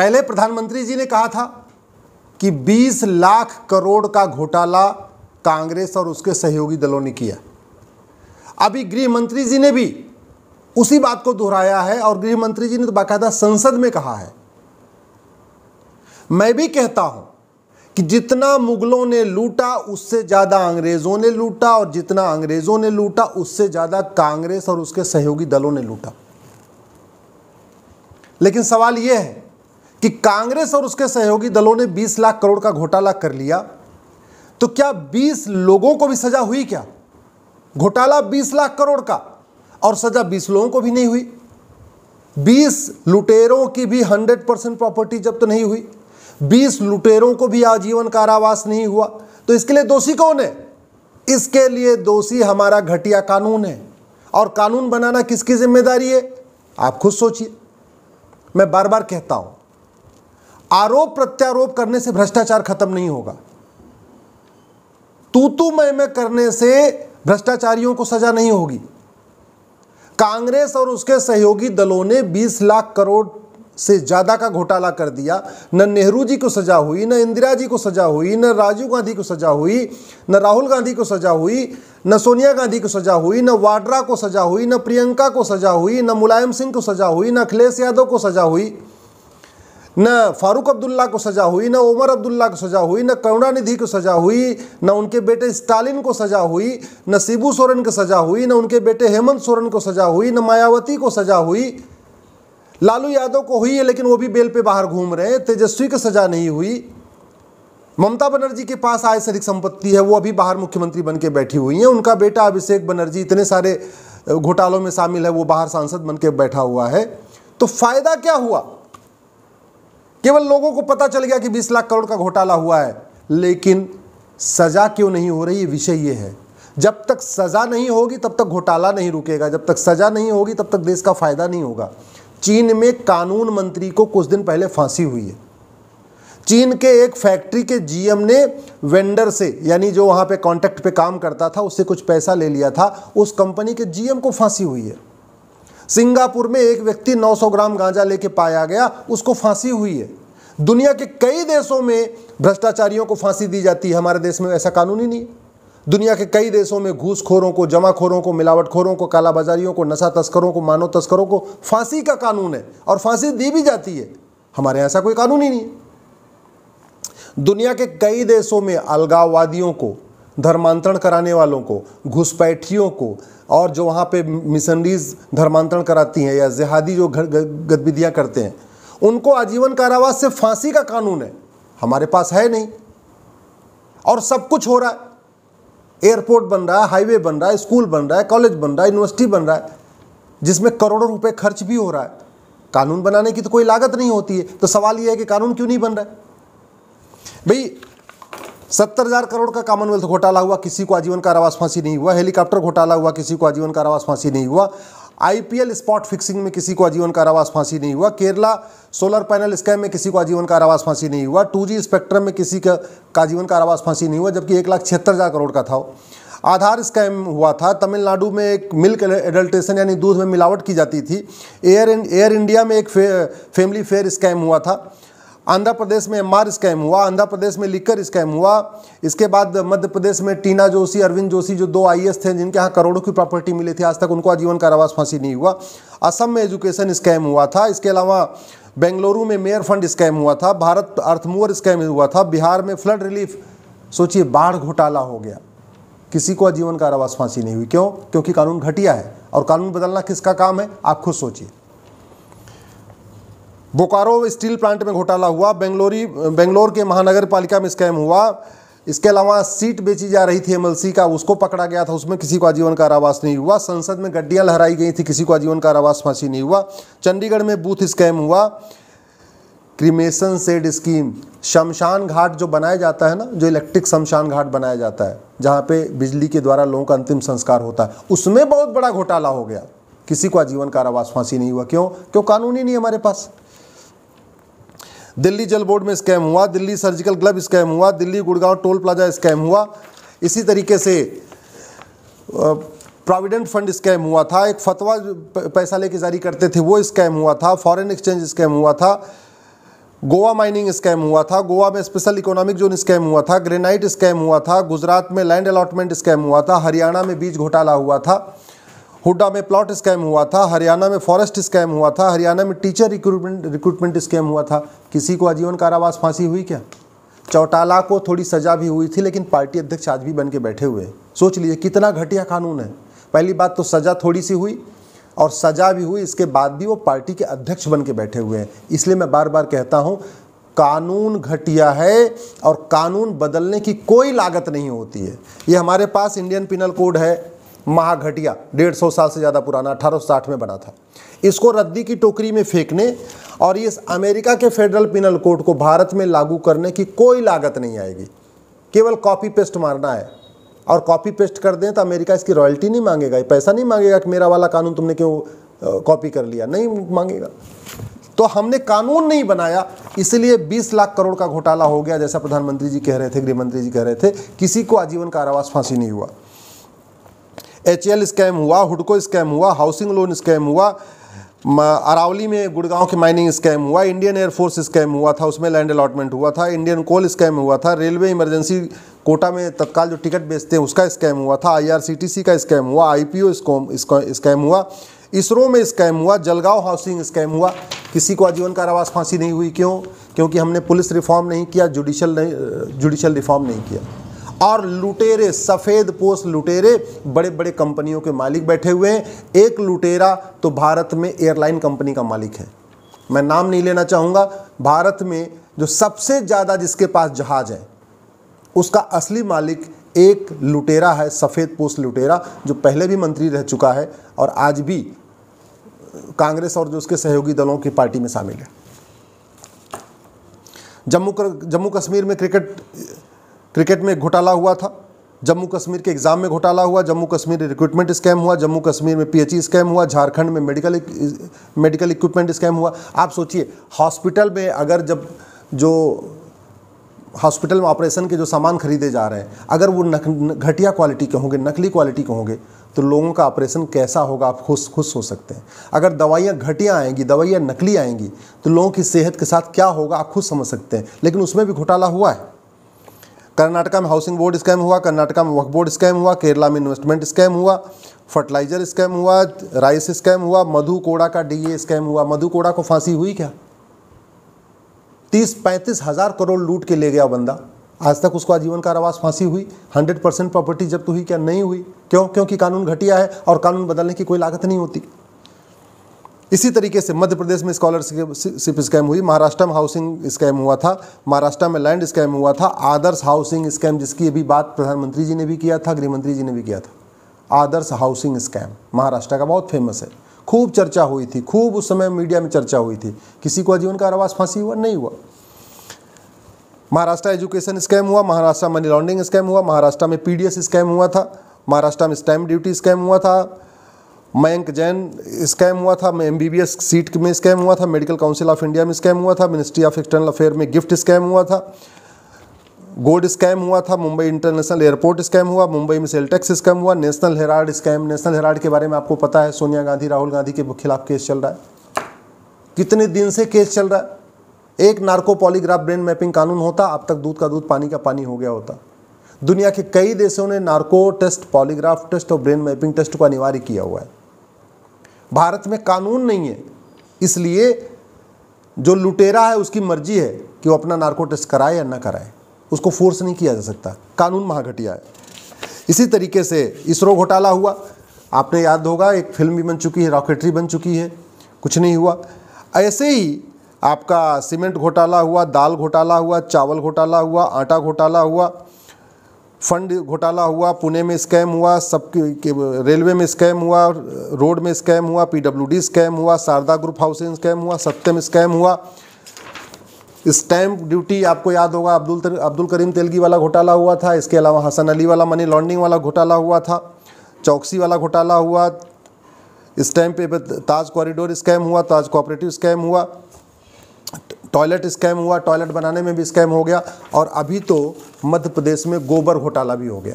पहले प्रधानमंत्री जी ने कहा था कि 20 लाख करोड़ का घोटाला कांग्रेस और उसके सहयोगी दलों ने किया अभी गृह मंत्री जी ने भी उसी बात को दोहराया है और गृह मंत्री जी ने तो बाकायदा संसद में कहा है मैं भी कहता हूं कि जितना मुगलों ने लूटा उससे ज़्यादा अंग्रेज़ों ने लूटा और जितना अंग्रेज़ों ने लूटा उससे ज़्यादा कांग्रेस और उसके सहयोगी दलों ने लूटा लेकिन सवाल यह है कि कांग्रेस और उसके सहयोगी दलों ने 20 लाख करोड़ का घोटाला कर लिया तो क्या 20 लोगों को भी सजा हुई क्या घोटाला 20 लाख करोड़ का और सजा 20 लोगों को भी नहीं हुई 20 लुटेरों की भी 100 परसेंट प्रॉपर्टी जब्त तो नहीं हुई 20 लुटेरों को भी आजीवन कारावास नहीं हुआ तो इसके लिए दोषी कौन है इसके लिए दोषी हमारा घटिया कानून है और कानून बनाना किसकी जिम्मेदारी है आप खुद सोचिए मैं बार बार कहता हूं आरोप प्रत्यारोप करने से भ्रष्टाचार खत्म नहीं होगा तू मैं मैं करने से भ्रष्टाचारियों को सजा नहीं होगी कांग्रेस और उसके सहयोगी दलों ने 20 लाख करोड़ से ज़्यादा का घोटाला कर दिया न नेहरू जी को सजा हुई न इंदिरा जी को सजा हुई न राजीव गांधी को सजा हुई न राहुल गांधी को सजा हुई न सोनिया गांधी को सजा हुई न वाड्रा को सजा हुई न प्रियंका को सजा हुई न मुलायम सिंह को सजा हुई न अखिलेश यादव को सजा हुई न फारूक अब्दुल्ला को सज़ा हुई न उमर अब्दुल्ला को सज़ा हुई न करुणानिधि को सज़ा हुई न उनके बेटे स्टालिन को सज़ा हुई न शिबू सोरेन को सज़ा हुई न उनके बेटे हेमंत सोरेन को सज़ा हुई न मायावती को सज़ा हुई लालू यादव को हुई है लेकिन वो भी बेल पे बाहर घूम रहे हैं तेजस्वी को सज़ा नहीं हुई ममता बनर्जी के पास आय से अधिक संपत्ति है वो अभी बाहर मुख्यमंत्री बन के बैठी हुई हैं उनका बेटा अभिषेक बनर्जी इतने सारे घोटालों में शामिल है वो बाहर सांसद बन के बैठा हुआ है तो फ़ायदा क्या हुआ केवल लोगों को पता चल गया कि 20 लाख करोड़ का घोटाला हुआ है लेकिन सजा क्यों नहीं हो रही विषय ये है जब तक सजा नहीं होगी तब तक घोटाला नहीं रुकेगा जब तक सजा नहीं होगी तब तक देश का फायदा नहीं होगा चीन में कानून मंत्री को कुछ दिन पहले फांसी हुई है चीन के एक फैक्ट्री के जीएम ने वेंडर से यानी जो वहाँ पे कॉन्ट्रैक्ट पे काम करता था उससे कुछ पैसा ले लिया था उस कंपनी के जीएम को फांसी हुई है सिंगापुर में एक व्यक्ति 900 ग्राम गांजा लेके पाया गया उसको फांसी हुई है दुनिया के कई देशों में भ्रष्टाचारियों को फांसी दी जाती है हमारे देश में ऐसा कानून ही नहीं है दुनिया के कई देशों में घूसखोरों को जमाखोरों को मिलावटखोरों को कालाबाजारियों को नशा तस्करों को मानव तस्करों को फांसी का कानून है और फांसी दी भी जाती है हमारे यहाँ ऐसा कोई कानून ही नहीं है दुनिया के कई देशों में अलगाववादियों को धर्मांतरण कराने वालों को घुसपैठियों को और जो वहाँ पे मिशनरीज धर्मांतरण कराती हैं या जिहादी जो गतिविधियाँ करते हैं उनको आजीवन कारावास से फांसी का कानून है हमारे पास है नहीं और सब कुछ हो रहा है एयरपोर्ट बन रहा है हाईवे बन रहा है स्कूल बन रहा है कॉलेज बन रहा है यूनिवर्सिटी बन रहा है जिसमें करोड़ों रुपए खर्च भी हो रहा है कानून बनाने की तो कोई लागत नहीं होती है तो सवाल यह है कि कानून क्यों नहीं बन रहा है भाई सत्तर हजार करोड़ का कॉमनवेल्थ घोटाला हुआ किसी को आजीवन कारावास फांसी नहीं हुआ हेलीकॉप्टर घोटाला हुआ किसी को आजीवन कारावास फांसी नहीं हुआ आईपीएल स्पॉट फिक्सिंग में किसी को आजीवन कारावास फांसी नहीं हुआ केरला सोलर पैनल स्कैम में किसी को आजीवन कारावास फांसी नहीं हुआ टू जी स्पेक्ट्रम में किसी का आजीवन कारावास फांसी नहीं हुआ जबकि एक लाख छिहत्तर हज़ार करोड़ का था आधार स्कैम हुआ था तमिलनाडु में एक मिल्क एडल्ट्रेशन यानी दूध में मिलावट की जाती थी एयर एयर इंडिया में एक फे, फैमिली फेयर स्कैम हुआ था आंध्र प्रदेश में एम स्कैम हुआ आंध्र प्रदेश में लिकर स्कैम हुआ इसके बाद मध्य प्रदेश में टीना जोशी अरविंद जोशी जो दो आई थे जिनके यहाँ करोड़ों की प्रॉपर्टी मिली थी आज तक उनको आजीवन कारावास फांसी नहीं हुआ असम में एजुकेशन स्कैम हुआ था इसके अलावा बेंगलुरु में मेयर फंड स्कैम हुआ था भारत अर्थमोअर स्कैम हुआ था बिहार में फ्लड रिलीफ सोचिए बाढ़ घोटाला हो गया किसी को आजीवन कारावास फांसी नहीं हुई क्यों क्योंकि कानून घटिया है और कानून बदलना किसका काम है आप खुद सोचिए बोकारो स्टील प्लांट में घोटाला हुआ बेंगलोरी बेंगलोर के महानगर पालिका में स्कैम हुआ इसके अलावा सीट बेची जा रही थी एमएलसी का उसको पकड़ा गया था उसमें किसी को आजीवन कारावास नहीं हुआ संसद में गड्डियां लहराई गई थी किसी को आजीवन कारावास फांसी नहीं हुआ चंडीगढ़ में बूथ स्कैम हुआ क्रीमेशन सेड स्कीम शमशान घाट जो बनाया जाता है ना जो इलेक्ट्रिक शमशान घाट बनाया जाता है जहाँ पे बिजली के द्वारा लोगों का अंतिम संस्कार होता है उसमें बहुत बड़ा घोटाला हो गया किसी को आजीवन कारावास फांसी नहीं हुआ क्यों क्यों कानूनी नहीं हमारे पास दिल्ली जल बोर्ड में स्कैम हुआ दिल्ली सर्जिकल क्लब स्कैम हुआ Delhi Gurgaon toll plaza scam हुआ इसी तरीके से प्रोविडेंट फंड स्कैम हुआ था एक फतवा पैसा लेके जारी करते थे वो स्कैम हुआ था फॉरेन एक्सचेंज स्कैम हुआ था गोवा माइनिंग स्कैम हुआ था गोवा में स्पेशल इकोनॉमिक जोन स्कैम हुआ था ग्रेनाइट स्कैम हुआ था गुजरात में लैंड अलॉटमेंट स्कैम हुआ था हरियाणा में बीज घोटाला हुआ था हुडा में प्लॉट स्कैम हुआ था हरियाणा में फॉरेस्ट स्कैम हुआ था हरियाणा में टीचर रिक्रूटमेंट रिक्रूटमेंट स्कैम हुआ था किसी को आजीवन कारावास फांसी हुई क्या चौटाला को थोड़ी सजा भी हुई थी लेकिन पार्टी अध्यक्ष आज भी बन के बैठे हुए सोच लीजिए कितना घटिया कानून है पहली बात तो सज़ा थोड़ी सी हुई और सज़ा भी हुई इसके बाद भी वो पार्टी के अध्यक्ष बन के बैठे हुए हैं इसलिए मैं बार बार कहता हूँ कानून घटिया है और कानून बदलने की कोई लागत नहीं होती है ये हमारे पास इंडियन पिनल कोड है महाघटिया डेढ़ सौ साल से ज़्यादा पुराना साठ में बना था इसको रद्दी की टोकरी में फेंकने और इस अमेरिका के फेडरल पिनल कोड को भारत में लागू करने की कोई लागत नहीं आएगी केवल कॉपी पेस्ट मारना है और कॉपी पेस्ट कर दें तो अमेरिका इसकी रॉयल्टी नहीं मांगेगा पैसा नहीं मांगेगा कि मेरा वाला कानून तुमने क्यों कॉपी कर लिया नहीं मांगेगा तो हमने कानून नहीं बनाया इसलिए 20 लाख करोड़ का घोटाला हो गया जैसा प्रधानमंत्री जी कह रहे थे गृहमंत्री जी कह रहे थे किसी को आजीवन कारावास फांसी नहीं हुआ एच स्कैम हुआ हुडको स्कैम हुआ हाउसिंग लोन स्कैम हुआ अरावली में गुड़गांव के माइनिंग स्कैम हुआ इंडियन एयरफोर्स स्कैम हुआ था उसमें लैंड अलॉटमेंट हुआ था इंडियन कोल स्कैम हुआ था रेलवे इमरजेंसी कोटा में तत्काल जो टिकट बेचते हैं उसका स्कैम हुआ था आईआरसीटीसी का स्कैम हुआ आईपीओ स्कैम हुआ इसरो में स्कैम हुआ जलगांव हाउसिंग स्कैम हुआ किसी को आजीवन कारावास फांसी नहीं हुई क्यों क्योंकि हमने पुलिस रिफॉर्म नहीं किया जुडिशल नहीं जुडिशल रिफॉर्म नहीं किया और लुटेरे सफ़ेद पोस्ट लुटेरे बड़े बड़े कंपनियों के मालिक बैठे हुए हैं एक लुटेरा तो भारत में एयरलाइन कंपनी का मालिक है मैं नाम नहीं लेना चाहूँगा भारत में जो सबसे ज़्यादा जिसके पास जहाज़ है उसका असली मालिक एक लुटेरा है सफ़ेद पोस्ट लुटेरा जो पहले भी मंत्री रह चुका है और आज भी कांग्रेस और जो उसके सहयोगी दलों की पार्टी में शामिल है जम्मू जम्मू कश्मीर में क्रिकेट क्रिकेट में घोटाला हुआ था जम्मू कश्मीर के एग्ज़ाम में घोटाला हुआ जम्मू कश्मीर रिक्रूटमेंट स्कैम हुआ जम्मू कश्मीर में पीएचई स्कैम हुआ झारखंड में मेडिकल मेडिकल इक्विपमेंट स्कैम हुआ आप सोचिए हॉस्पिटल में अगर जब जो हॉस्पिटल में ऑपरेशन के जो सामान खरीदे जा रहे हैं अगर वो नक घटिया क्वालिटी के होंगे नकली क्वालिटी के होंगे तो लोगों का ऑपरेशन कैसा होगा आप खुश खुश हो सकते हैं अगर दवाइयाँ घटिया आएंगी दवाइयाँ नकली आएंगी तो लोगों की सेहत के साथ क्या होगा आप खुद समझ सकते हैं लेकिन उसमें भी घोटाला हुआ है कर्नाटका में हाउसिंग बोर्ड स्कैम हुआ कर्नाटका में वक्फ बोर्ड स्कैम हुआ केरला में इन्वेस्टमेंट स्कैम हुआ फर्टिलाइजर स्कैम हुआ राइस स्कैम हुआ मधु कोड़ा का डीए स्कैम हुआ मधु कोड़ा को फांसी हुई क्या तीस पैंतीस हज़ार करोड़ लूट के ले गया बंदा आज तक उसको आजीवन कारावास फांसी हुई हंड्रेड परसेंट प्रॉपर्टी जब्त हुई क्या नहीं हुई क्यों क्योंकि कानून घटिया है और कानून बदलने की कोई लागत नहीं होती इसी तरीके से मध्य प्रदेश में स्कॉलरशिप स्कैम हुई महाराष्ट्र में हाउसिंग स्कैम हुआ था महाराष्ट्र में लैंड स्कैम हुआ था आदर्श हाउसिंग स्कैम जिसकी अभी बात प्रधानमंत्री जी ने भी किया था गृहमंत्री जी ने भी किया था आदर्श हाउसिंग स्कैम महाराष्ट्र का बहुत फेमस है खूब चर्चा हुई थी खूब उस समय मीडिया में चर्चा हुई थी किसी को आजीवन आवास फांसी हुआ नहीं हुआ महाराष्ट्र एजुकेशन स्कैम हुआ महाराष्ट्र मनी लॉन्ड्रिंग स्कैम हुआ महाराष्ट्र में पीडीएस स्कैम हुआ था महाराष्ट्र में स्टैम्प ड्यूटी स्कैम हुआ था मयंक जैन स्कैम हुआ था M B B S seat में स्कैम हुआ था मेडिकल काउंसिल ऑफ इंडिया में स्कैम हुआ था मिनिस्ट्री ऑफ एक्सटर्नल अफेयर में गिफ्ट स्कैम हुआ था गोल्ड स्कैम हुआ था मुंबई इंटरनेशनल एयरपोर्ट स्कैम हुआ मुंबई में सेल टैक्स स्कैम हुआ National Herald scam National Herald के बारे में आपको पता है सोनिया गांधी राहुल गांधी के खिलाफ केस चल रहा है कितने दिन से केस चल रहा है एक नार्को पॉलीग्राफ ब्रेन मैपिंग कानून होता अब तक दूध का दूध पानी का पानी हो गया होता दुनिया के कई देशों ने नार्को टेस्ट पॉलीग्राफ टेस्ट और ब्रेन मैपिंग टेस्ट को अनिवार्य किया हुआ है भारत में कानून नहीं है इसलिए जो लुटेरा है उसकी मर्जी है कि वो अपना नार्को टेस्ट कराए या ना कराए उसको फोर्स नहीं किया जा सकता कानून महाघटिया है इसी तरीके से इसरो घोटाला हुआ आपने याद होगा एक फिल्म भी बन चुकी है रॉकेटरी बन चुकी है कुछ नहीं हुआ ऐसे ही आपका सीमेंट घोटाला हुआ दाल घोटाला हुआ चावल घोटाला हुआ आटा घोटाला हुआ फंड घोटाला हुआ पुणे में स्कैम हुआ सब रेलवे में स्कैम हुआ रोड में स्कैम हुआ पीडब्ल्यूडी स्कैम हुआ शारदा ग्रुप हाउसिंग स्कैम हुआ सत्यम स्कैम हुआ स्टैम्प ड्यूटी आपको याद होगा अब्दुल तर, अब्दुल करीम तेलगी वाला घोटाला हुआ था इसके अलावा हसन अली वाला मनी लॉन्ड्रिंग वाला घोटाला हुआ था चौकसी वाला घोटाला हुआ स्टैम्प पे ताज कॉरिडोर स्कैम हुआ ताज कोऑपरेटिव स्कैम हुआ टॉयलेट स्कैम हुआ टॉयलेट बनाने में भी स्कैम हो गया और अभी तो मध्य प्रदेश में गोबर घोटाला भी हो गया